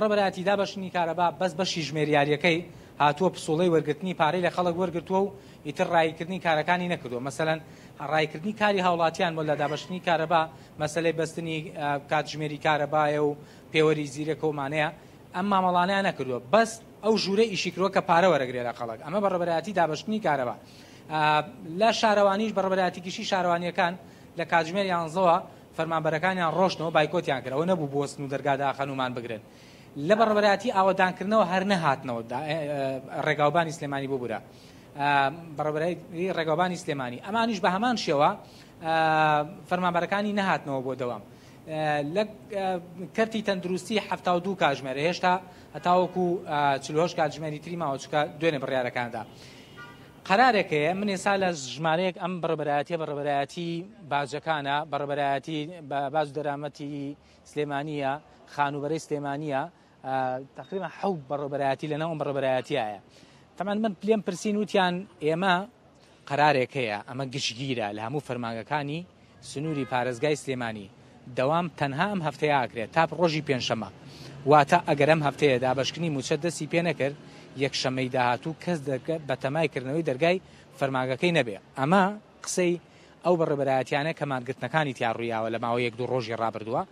ڕەبەتی دا بەشنی کارەبا بەس بەشی ژمێریاریەکەی هاتووە پسۆڵی وەرگرتنی پارەی لە خەڵک وەرگتووە و ئیتر ڕایکردنی کارەکانی نەکردووە مەسەەن ڕایکردنی کاری هاوڵاتیان بۆ لە دابشنی کارەبا مەسلەی بەستنی کاتژمێری کارەبایە و پێوەری زیرەکە ومانەیە ئەم مامەڵانیان نەکردووە بەس ئەو ژوورە ئیشیکرۆ کە پارە وەرەگرێ لە خەڵک ئەمە بەڕبەتی دابشنی کارەبا لە شارەوانیش بەڕبەتیکیشی شارەوانیەکان لە کاتژمێریان زەوە فەرمانبەرەکانیان ڕۆشنەوە بایکۆتیان کرەوە نەبوو بۆستن و دەرگادا خەنومان بگرن. لە بەڕبەتی ئاوادانکردنەوە هەر نەهاتنەوە ڕێگاوبانی سلێمانی بۆ بورە بەڕبەری ڕێگاوبانی سلێمانی ئەمانیش بە هەمان شێوە فەرمانبەرەکانی نەهاتنەوە بۆ دەوام لە کەرتی تەندروستی هەفتا و دوو کاتژمێرە هێشتا هەتاوەکو چلۆش کاتژمێری تری ماوەچکە دوێنێ بڕیارەکاندا. قرارێکەیە من ێسا لە ژمارەیەک ئەم بڕبەتی بڕبەتی باجەکانە بڕبەتی باز دەرامەتی سلێمانیە خانوبەرەی سلێمانیە تقریبا حەوت بەڕۆبەرایەتی لەناو بەڕبەرایەتیایە تەمان من پلێم پرسین وتیان ئێمە قرارێک هەیە ئەمە گشتگیرە لە هەموو فەرمانگەکانی سنووری پارێزگای سلێمانی دەوام تەنها ئەم هەفتەیە ئاکرێت تاپ ڕۆژی پێنجشەمە واتە ئەگەرم هەفتەیە دابشکنی موچە دەستی پێ نەکرد یەک شەمەی داهاتوو کەس بە تەمایکردنەوەی دەرگای فەرماگەکەی نەبێ ئەمە قسەی ئەو بەڕێبەرایەتیانە کە مارگرتنەکانی تیاڕوویاوە لە ماوە یەک دوو ڕۆژی ڕابردووە